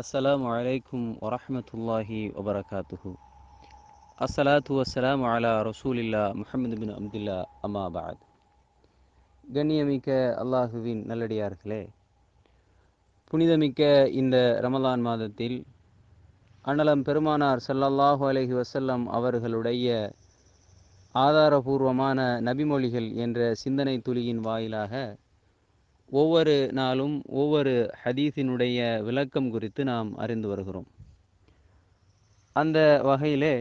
அஸ்லாம் வலைக்கும் வரமத்துல்லாஹி வபரகாத்துஹு அஸ்ஸலாத்து வசலாம் அலா ரசூலில்லா முஹமது பின் அப்துல்லா அம்மாபாத் கண்ணியமிக்க அல்லாஹுவின் நல்லடியார்களே புனிதமிக்க இந்த ரமலான் மாதத்தில் அண்ணலம் பெருமானார் சல்லல்லாஹு அலஹி வசல்லம் அவர்களுடைய ஆதாரபூர்வமான நபிமொழிகள் என்ற சிந்தனை துளியின் வாயிலாக ஒவ்வொரு நாளும் ஒவ்வொரு ஹதீஸினுடைய விளக்கம் குறித்து நாம் அறிந்து வருகிறோம் அந்த வகையிலே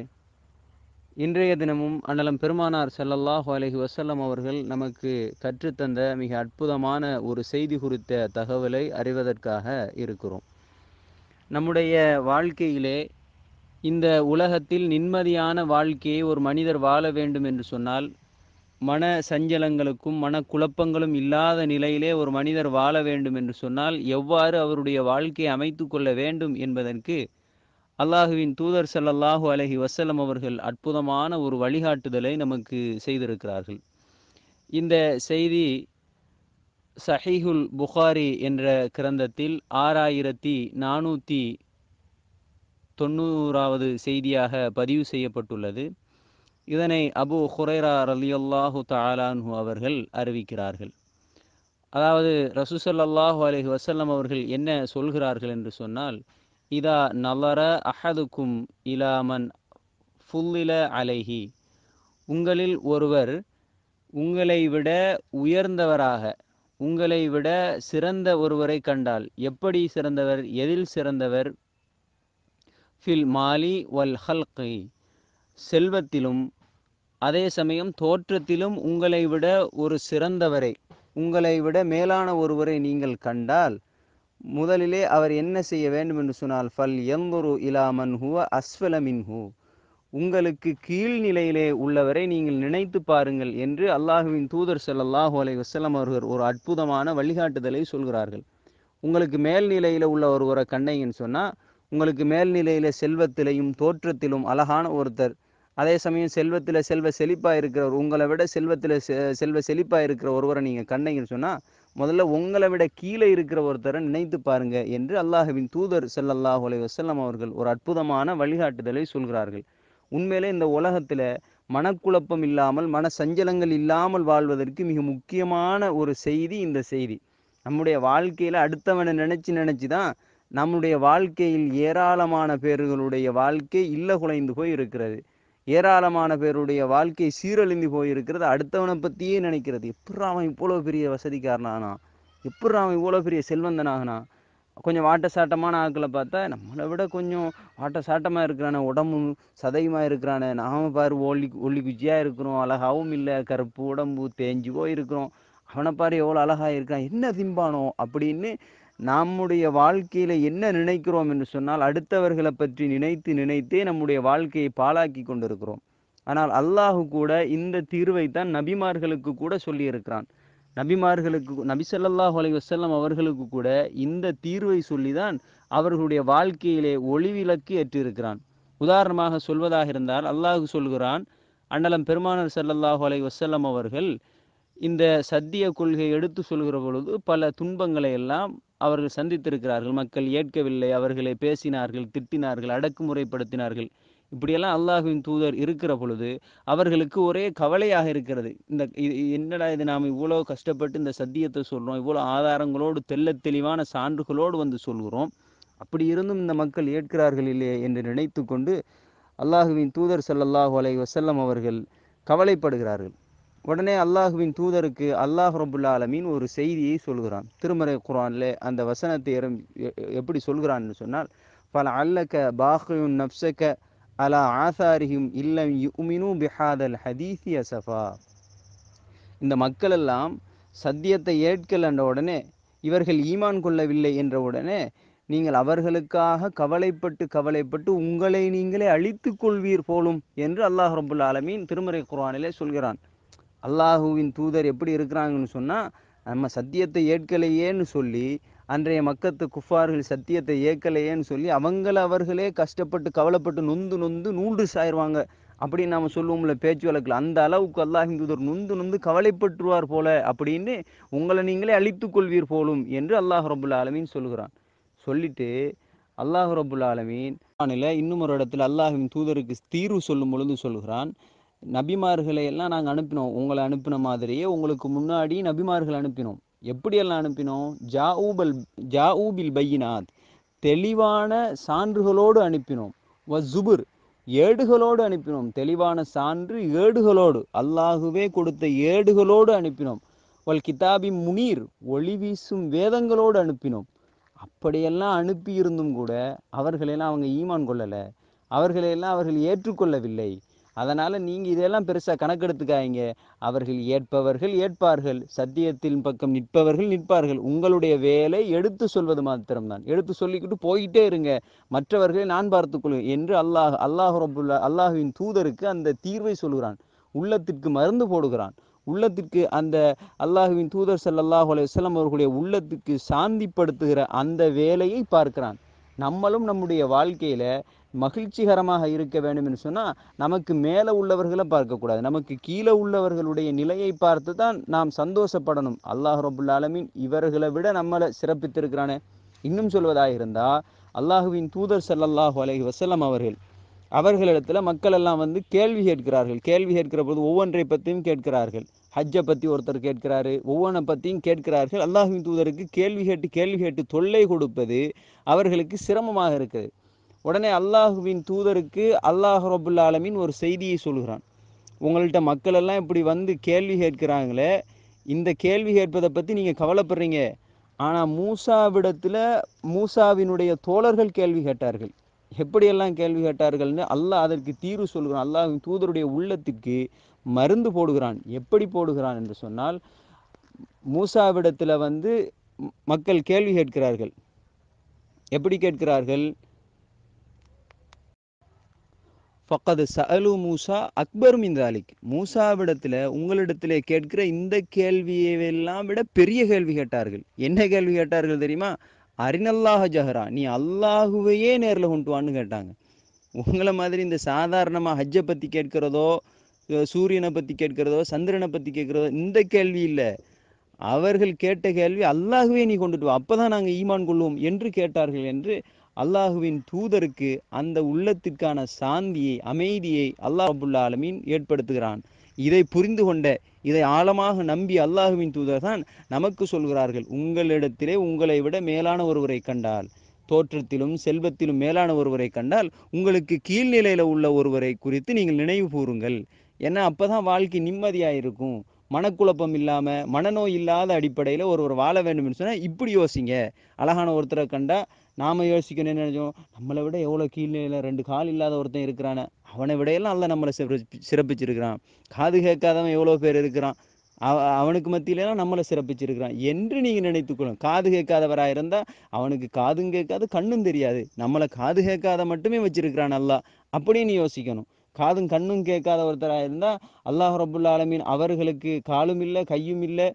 இன்றைய தினமும் அண்ணலம் பெருமானார் செல்லல்லாஹ் அலஹி வசல்லம் அவர்கள் நமக்கு கற்றுத்தந்த மிக அற்புதமான ஒரு செய்தி குறித்த தகவலை அறிவதற்காக இருக்கிறோம் நம்முடைய வாழ்க்கையிலே இந்த உலகத்தில் நிம்மதியான வாழ்க்கையை ஒரு மனிதர் வாழ வேண்டும் என்று சொன்னால் மன சஞ்சலங்களுக்கும் மன குழப்பங்களும் இல்லாத நிலையிலே ஒரு மனிதர் வாழ வேண்டும் என்று சொன்னால் எவ்வாறு அவருடைய வாழ்க்கையை அமைத்து கொள்ள வேண்டும் என்பதற்கு அல்லாஹுவின் தூதர் சல்லல்லாஹு அலஹி வசலம் அவர்கள் அற்புதமான ஒரு வழிகாட்டுதலை நமக்கு செய்திருக்கிறார்கள் இந்த செய்தி சஹீஹுல் புகாரி என்ற கிரந்தத்தில் ஆறாயிரத்தி நானூற்றி தொண்ணூறாவது செய்தியாக பதிவு செய்யப்பட்டுள்ளது இதனை அபு ஹுரைரா ரலியல்லாஹு தாலான்ஹு அவர்கள் அறிவிக்கிறார்கள் அதாவது ரசூசல்லாஹு அலஹி வசல்லம் அவர்கள் என்ன சொல்கிறார்கள் என்று சொன்னால் இதா நலர அஹதுக்கும் இலாமன் ஃபுல்லில அலைஹி உங்களில் ஒருவர் உங்களை விட உயர்ந்தவராக உங்களை விட சிறந்த ஒருவரை கண்டால் எப்படி சிறந்தவர் எதில் சிறந்தவர் ஃபில் மாலி வல் ஹல்கை செல்வத்திலும் அதே சமயம் தோற்றத்திலும் உங்களை விட ஒரு சிறந்தவரை உங்களை விட மேலான ஒருவரை நீங்கள் கண்டால் முதலிலே அவர் என்ன செய்ய வேண்டும் என்று சொன்னால் ஃபல் எங்குரு இலாமன் ஹூ அஸ்வலமின் ஹூ உங்களுக்கு கீழ்நிலையிலே உள்ளவரை நீங்கள் நினைத்து பாருங்கள் என்று அல்லாஹுவின் தூதர் செல்லல்லாஹு அலை வசலம் அவர்கள் ஒரு அற்புதமான வழிகாட்டுதலை சொல்கிறார்கள் உங்களுக்கு மேல்நிலையில் உள்ள ஒருவரை கண்டைங்கன்னு சொன்னால் உங்களுக்கு மேல்நிலையில் செல்வத்திலையும் தோற்றத்திலும் அழகான ஒருத்தர் அதே சமயம் செல்வத்தில் செல்வ செழிப்பாக இருக்கிறவர் உங்களை விட செல்வத்தில் செல்வ செழிப்பாக இருக்கிற ஒருவரை நீங்கள் கண்டீங்கன்னு சொன்னால் முதல்ல உங்களை விட கீழே இருக்கிற ஒருத்தரை நினைத்து பாருங்க என்று அல்லாஹுவின் தூதர் செல்லல்லாஹ் அலை வசல்லம் அவர்கள் ஒரு அற்புதமான வழிகாட்டுதலை சொல்கிறார்கள் உண்மையிலே இந்த உலகத்தில் மனக்குழப்பம் இல்லாமல் மன சஞ்சலங்கள் இல்லாமல் வாழ்வதற்கு மிக முக்கியமான ஒரு செய்தி இந்த செய்தி நம்முடைய வாழ்க்கையில் அடுத்தவனை நினச்சி நினச்சி தான் நம்முடைய வாழ்க்கையில் ஏராளமான பேர்களுடைய வாழ்க்கை இல்ல குலைந்து போய் இருக்கிறது ஏராளமான பேருடைய வாழ்க்கை சீரழிந்து போயிருக்கிறது அடுத்தவனை பற்றியே நினைக்கிறது எப்படி அவன் இவ்வளோ பெரிய வசதிக்காரனானா எப்படி அவன் இவ்வளோ பெரிய செல்வந்தனாகனா கொஞ்சம் வாட்ட சாட்டமான ஆட்களை பார்த்தா நம்மளை விட கொஞ்சம் வாட்ட சாட்டமாக இருக்கிறானே உடம்பும் சதையுமாக இருக்கிறானே நாம பாரு ஒல்லி ஒல்லி குச்சியாக இருக்கிறோம் அழகாகவும் இல்லை கருப்பு உடம்பு தேஞ்சு போயிருக்கிறோம் அவனை பாரு எவ்வளோ அழகாக இருக்கான் என்ன திம்பானோ அப்படின்னு நம்முடைய வாழ்க்கையில என்ன நினைக்கிறோம் என்று சொன்னால் அடுத்தவர்களை பற்றி நினைத்து நினைத்தே நம்முடைய வாழ்க்கையை பாழாக்கி கொண்டிருக்கிறோம் ஆனால் அல்லாஹு கூட இந்த தீர்வை தான் நபிமார்களுக்கு கூட சொல்லியிருக்கிறான் நபிமார்களுக்கு நபி சொல்லாஹ் அலி வசல்லம் அவர்களுக்கு கூட இந்த தீர்வை சொல்லிதான் அவர்களுடைய வாழ்க்கையிலே ஒளிவிலக்கு ஏற்றிருக்கிறான் உதாரணமாக சொல்வதாக இருந்தால் அல்லாஹு சொல்கிறான் அண்ணலம் பெருமானர் சல்லல்லாஹு அலை வசல்லம் அவர்கள் இந்த சத்திய கொள்கையை எடுத்து சொல்கிற பொழுது பல துன்பங்களை எல்லாம் அவர்கள் சந்தித்திருக்கிறார்கள் மக்கள் ஏற்கவில்லை அவர்களை பேசினார்கள் திட்டினார்கள் அடக்குமுறைப்படுத்தினார்கள் இப்படியெல்லாம் அல்லாஹுவின் தூதர் இருக்கிற பொழுது அவர்களுக்கு ஒரே கவலையாக இருக்கிறது இந்த என்னடா இது நாம் இவ்வளோ கஷ்டப்பட்டு இந்த சத்தியத்தை சொல்கிறோம் இவ்வளோ ஆதாரங்களோடு தெல்ல தெளிவான சான்றுகளோடு வந்து சொல்கிறோம் அப்படி இருந்தும் இந்த மக்கள் ஏற்கிறார்கள் இல்லையே என்று நினைத்து கொண்டு அல்லாஹுவின் தூதர் சல்லல்லாஹு அலை வசல்லம் அவர்கள் கவலைப்படுகிறார்கள் உடனே அல்லாஹுவின் தூதருக்கு அல்லாஹ் ரபுல்லா ஆலமீன் ஒரு செய்தியை சொல்கிறான் திருமறை குரானில் அந்த வசனத்தை எப்படி சொல்கிறான்னு சொன்னால் பல அல்லக்க பாஹும் நப்சக்க அலா ஆசாரியும் இல்லம் யுமினு பிஹாதல் ஹதீசி அசஃபா இந்த மக்கள் எல்லாம் சத்தியத்தை ஏற்கல் என்ற உடனே இவர்கள் ஈமான் கொள்ளவில்லை என்ற உடனே நீங்கள் அவர்களுக்காக கவலைப்பட்டு கவலைப்பட்டு உங்களை நீங்களே அழித்து கொள்வீர் போலும் என்று அல்லாஹ் ரபுல் ஆலமீன் திருமறை குரானிலே சொல்கிறான் அல்லாஹுவின் தூதர் எப்படி இருக்கிறாங்கன்னு சொன்னால் நம்ம சத்தியத்தை ஏற்கலையேன்னு சொல்லி அன்றைய மக்கத்து குஃபார்கள் சத்தியத்தை ஏற்கலையேன்னு சொல்லி அவங்கள அவர்களே கஷ்டப்பட்டு கவலைப்பட்டு நொந்து நொந்து நூன்று சாயிடுவாங்க அப்படின்னு நாம் சொல்லுவோம்ல பேச்சு வழக்கில் அந்த அளவுக்கு அல்லாஹின் தூதர் நொந்து நொந்து கவலைப்பட்டுருவார் போல அப்படின்னு உங்களை நீங்களே அழித்து கொள்வீர் போலும் என்று அல்லாஹ் ரபுல் ஆலமீன் சொல்கிறான் சொல்லிட்டு அல்லாஹ் ரபுல் ஆலமீன் இன்னும் ஒரு இடத்துல அல்லாஹின் தூதருக்கு தீர்வு சொல்லும் பொழுது சொல்கிறான் நபிமார்களை எல்லாம் நாங்கள் அனுப்பினோம் உங்களை அனுப்பின மாதிரியே உங்களுக்கு முன்னாடி நபிமார்கள் அனுப்பினோம் எப்படியெல்லாம் அனுப்பினோம் ஜாஊபல் ஜாஊபில் பையினாத் தெளிவான சான்றுகளோடு அனுப்பினோம் வ ஜுபுர் ஏடுகளோடு அனுப்பினோம் தெளிவான சான்று ஏடுகளோடு அல்லாஹுவே கொடுத்த ஏடுகளோடு அனுப்பினோம் வல் கிதாபி முனீர் ஒளி வீசும் வேதங்களோடு அனுப்பினோம் அப்படியெல்லாம் அனுப்பியிருந்தும் கூட அவர்களெல்லாம் அவங்க ஈமான் கொள்ளலை அவர்களையெல்லாம் அவர்கள் ஏற்றுக்கொள்ளவில்லை அதனால் நீங்கள் இதெல்லாம் பெருசாக கணக்கெடுத்துக்காதீங்க அவர்கள் ஏற்பவர்கள் ஏற்பார்கள் சத்தியத்தின் பக்கம் நிற்பவர்கள் நிற்பார்கள் உங்களுடைய வேலை எடுத்து சொல்வது மாத்திரம்தான் எடுத்து சொல்லிக்கிட்டு போயிட்டே இருங்க மற்றவர்களை நான் பார்த்துக்கொள்வேன் என்று அல்லாஹ் அல்லாஹ் ரபுல்லா அல்லாஹுவின் தூதருக்கு அந்த தீர்வை சொல்கிறான் உள்ளத்திற்கு மருந்து போடுகிறான் உள்ளத்திற்கு அந்த அல்லாஹுவின் தூதர் சல்லாஹ் அலையம் அவர்களுடைய உள்ளத்துக்கு சாந்திப்படுத்துகிற அந்த வேலையை பார்க்கிறான் நம்மளும் நம்முடைய வாழ்க்கையில் மகிழ்ச்சிகரமாக இருக்க வேண்டும் என்று சொன்னால் நமக்கு மேலே உள்ளவர்களை பார்க்கக்கூடாது நமக்கு கீழே உள்ளவர்களுடைய நிலையை பார்த்து தான் நாம் சந்தோஷப்படணும் அல்லாஹ் ரபுல் ஆலமின் இவர்களை விட நம்மளை சிறப்பித்திருக்கிறானே இன்னும் சொல்வதாக இருந்தால் அல்லாஹுவின் தூதர் சல்லல்லாஹு அலஹி வசலம் அவர்கள் அவர்களிடத்தில் மக்கள் எல்லாம் வந்து கேள்வி கேட்கிறார்கள் கேள்வி கேட்கிற போது ஒவ்வொன்றை பற்றியும் கேட்கிறார்கள் ஹஜ்ஜை பற்றி ஒருத்தர் கேட்கிறாரு ஒவ்வொன்றை பற்றியும் கேட்கிறார்கள் அல்லாஹுவின் தூதருக்கு கேள்வி கேட்டு கேள்வி கேட்டு தொல்லை கொடுப்பது அவர்களுக்கு சிரமமாக இருக்குது உடனே அல்லாஹுவின் தூதருக்கு அல்லாஹ் ரபுல் ஆலமின் ஒரு செய்தியை சொல்கிறான் உங்கள்கிட்ட மக்கள் எல்லாம் இப்படி வந்து கேள்வி கேட்கிறாங்களே இந்த கேள்வி கேட்பதை பற்றி நீங்கள் கவலைப்படுறீங்க ஆனால் மூசாவிடத்தில் மூசாவினுடைய தோழர்கள் கேள்வி கேட்டார்கள் எப்படியெல்லாம் கேள்வி கேட்டார்கள்னு அல்லாஹ் அதற்கு தீர்வு சொல்கிறான் அல்லாஹின் தூதருடைய உள்ளத்துக்கு மருந்து போடுகிறான் எப்படி போடுகிறான் என்று சொன்னால் மூசாவிடத்தில் வந்து மக்கள் கேள்வி கேட்கிறார்கள் எப்படி கேட்கிறார்கள் ஃபக்கது சலு மூசா அக்பர் மிந்தாலிக் மூசாவிடத்தில் உங்களிடத்திலே கேட்கிற இந்த கேள்வியெல்லாம் விட பெரிய கேள்வி கேட்டார்கள் என்ன கேள்வி கேட்டார்கள் தெரியுமா அரினல்லாஹ ஜஹரா நீ அல்லாஹுவையே நேரில் கொண்டுவான்னு கேட்டாங்க உங்களை மாதிரி இந்த சாதாரணமாக ஹஜ்ஜை பற்றி கேட்கிறதோ சூரியனை பற்றி கேட்கிறதோ சந்திரனை பற்றி கேட்கிறதோ இந்த கேள்வி இல்லை அவர்கள் கேட்ட கேள்வி அல்லாஹுவே நீ கொண்டுட்டு வா அப்போ தான் நாங்கள் ஈமான் கொள்வோம் என்று கேட்டார்கள் என்று அல்லாஹுவின் தூதருக்கு அந்த உள்ளத்திற்கான சாந்தியை அமைதியை அல்லாஹ் அபுல்லா ஆலமீன் ஏற்படுத்துகிறான் இதை புரிந்து கொண்ட இதை ஆழமாக நம்பி அல்லாஹுவின் தூதர் தான் நமக்கு சொல்கிறார்கள் உங்களிடத்திலே உங்களை விட மேலான ஒருவரை கண்டால் தோற்றத்திலும் செல்வத்திலும் மேலான ஒருவரை கண்டால் உங்களுக்கு கீழ்நிலையில் உள்ள ஒருவரை குறித்து நீங்கள் நினைவு கூறுங்கள் ஏன்னா அப்போ தான் வாழ்க்கை நிம்மதியாக இருக்கும் மனக்குழப்பம் இல்லாமல் மனநோய் இல்லாத அடிப்படையில் ஒருவர் வாழ வேண்டும்னு சொன்னால் இப்படி யோசிங்க அழகான ஒருத்தரை கண்டா நாம் யோசிக்கணும் நினைச்சோம் நம்மளை விட எவ்வளோ கீழே ரெண்டு கால் இல்லாத ஒருத்தன் இருக்கிறானே அவனை விடையெல்லாம் அல்ல நம்மளை சிறப்பி சிறப்பிச்சிருக்கிறான் காது கேட்காதவன் எவ்வளோ பேர் இருக்கிறான் அவ அவனுக்கு மத்தியிலலாம் நம்மளை சிறப்பிச்சிருக்கிறான் என்று நீங்கள் நினைத்துக்கொள்ளும் காது கேட்காதவராக இருந்தால் அவனுக்கு காதும் கேட்காது கண்ணும் தெரியாது நம்மளை காது கேட்காத மட்டுமே வச்சிருக்கிறான் நல்லா அப்படின்னு யோசிக்கணும் காதும் கண்ணும் கேட்காத ஒருத்தராக இருந்தால் அல்லாஹ் ரபுல்லா ஆலமீன் அவர்களுக்கு காலும் இல்லை கையும் இல்லை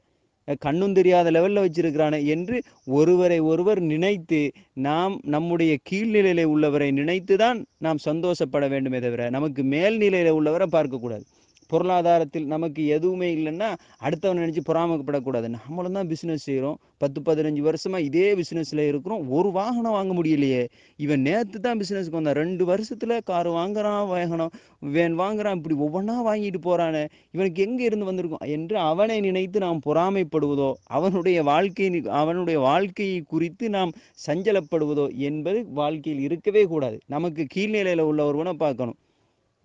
கண்ணும் தெரியாத லெவலில் வச்சிருக்கிறானே என்று ஒருவரை ஒருவர் நினைத்து நாம் நம்முடைய கீழ்நிலையில உள்ளவரை நினைத்து தான் நாம் சந்தோஷப்பட வேண்டுமே தவிர நமக்கு மேல்நிலையில உள்ளவரை பார்க்கக்கூடாது பொருளாதாரத்தில் நமக்கு எதுவுமே இல்லைன்னா அடுத்தவன் நினச்சி பொறாமப்படக்கூடாது நம்மளும் தான் பிஸ்னஸ் செய்கிறோம் பத்து பதினஞ்சு வருஷமாக இதே பிஸ்னஸில் இருக்கிறோம் ஒரு வாகனம் வாங்க முடியலையே இவன் நேற்று தான் பிஸ்னஸுக்கு வந்தான் ரெண்டு வருஷத்தில் கார் வாங்குறான் வாகனம் வேன் வாங்குறான் இப்படி ஒவ்வொன்றா வாங்கிட்டு போகிறானே இவனுக்கு எங்கே இருந்து வந்திருக்கும் என்று அவனை நினைத்து நாம் பொறாமைப்படுவதோ அவனுடைய வாழ்க்கை அவனுடைய வாழ்க்கையை குறித்து நாம் சஞ்சலப்படுவதோ என்பது வாழ்க்கையில் இருக்கவே கூடாது நமக்கு கீழ்நிலையில் உள்ள ஒருவனை பார்க்கணும்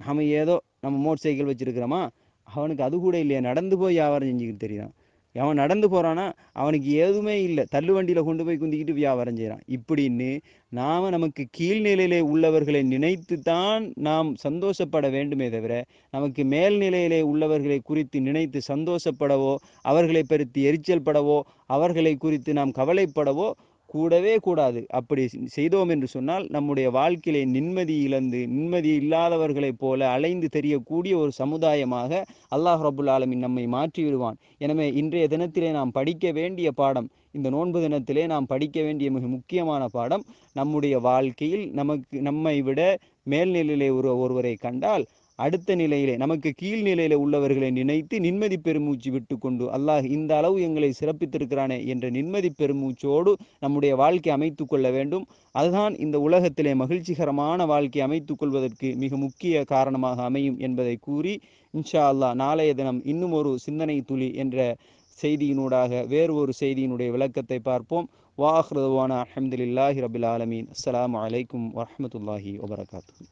நாம் ஏதோ நம்ம மோட் சைக்கிள் வச்சுருக்கிறோமா அவனுக்கு அது கூட இல்லையா நடந்து போய் வியாபாரம் செஞ்சுக்கிட்டு தெரியுதான் அவன் நடந்து போகிறான்னா அவனுக்கு எதுவுமே இல்லை தள்ளு வண்டியில் கொண்டு போய் குந்திக்கிட்டு வியாபாரம் செய்கிறான் இப்படின்னு நாம் நமக்கு கீழ்நிலையிலே உள்ளவர்களை நினைத்து தான் நாம் சந்தோஷப்பட வேண்டுமே தவிர நமக்கு மேல்நிலையிலே உள்ளவர்களை குறித்து நினைத்து சந்தோஷப்படவோ அவர்களை பருத்தி எரிச்சல் படவோ அவர்களை குறித்து நாம் கவலைப்படவோ கூடவே கூடாது அப்படி செய்தோம் என்று சொன்னால் நம்முடைய வாழ்க்கையிலே நிம்மதி இழந்து நிம்மதி இல்லாதவர்களைப் போல அலைந்து தெரியக்கூடிய ஒரு சமுதாயமாக அல்லாஹ் ரபுல் ஆலமின் நம்மை மாற்றி விடுவான் எனவே இன்றைய தினத்திலே நாம் படிக்க வேண்டிய பாடம் இந்த நோன்பு தினத்திலே நாம் படிக்க வேண்டிய மிக முக்கியமான பாடம் நம்முடைய வாழ்க்கையில் நமக்கு நம்மை விட மேல்நிலையிலே ஒரு ஒருவரை கண்டால் அடுத்த நிலையிலே நமக்கு கீழ் நிலையில உள்ளவர்களை நினைத்து நிம்மதி பெருமூச்சு விட்டு கொண்டு அல்லாஹ் இந்த அளவு எங்களை சிறப்பித்திருக்கிறானே என்ற நிம்மதி பெருமூச்சோடு நம்முடைய வாழ்க்கை அமைத்து கொள்ள வேண்டும் அதுதான் இந்த உலகத்திலே மகிழ்ச்சிகரமான வாழ்க்கை அமைத்து கொள்வதற்கு மிக முக்கிய காரணமாக அமையும் என்பதை கூறி இன்ஷா அல்லாஹ் நாளைய தினம் இன்னும் ஒரு சிந்தனை துளி என்ற செய்தியினூடாக வேறு ஒரு செய்தியினுடைய விளக்கத்தை பார்ப்போம் வாஹ்ரதுவான அஹமதுல்லாஹி ரபில் ஆலமீன் அஸ்லாம் வலைக்கம் வரமத்துல்லாஹி வபரகாத்து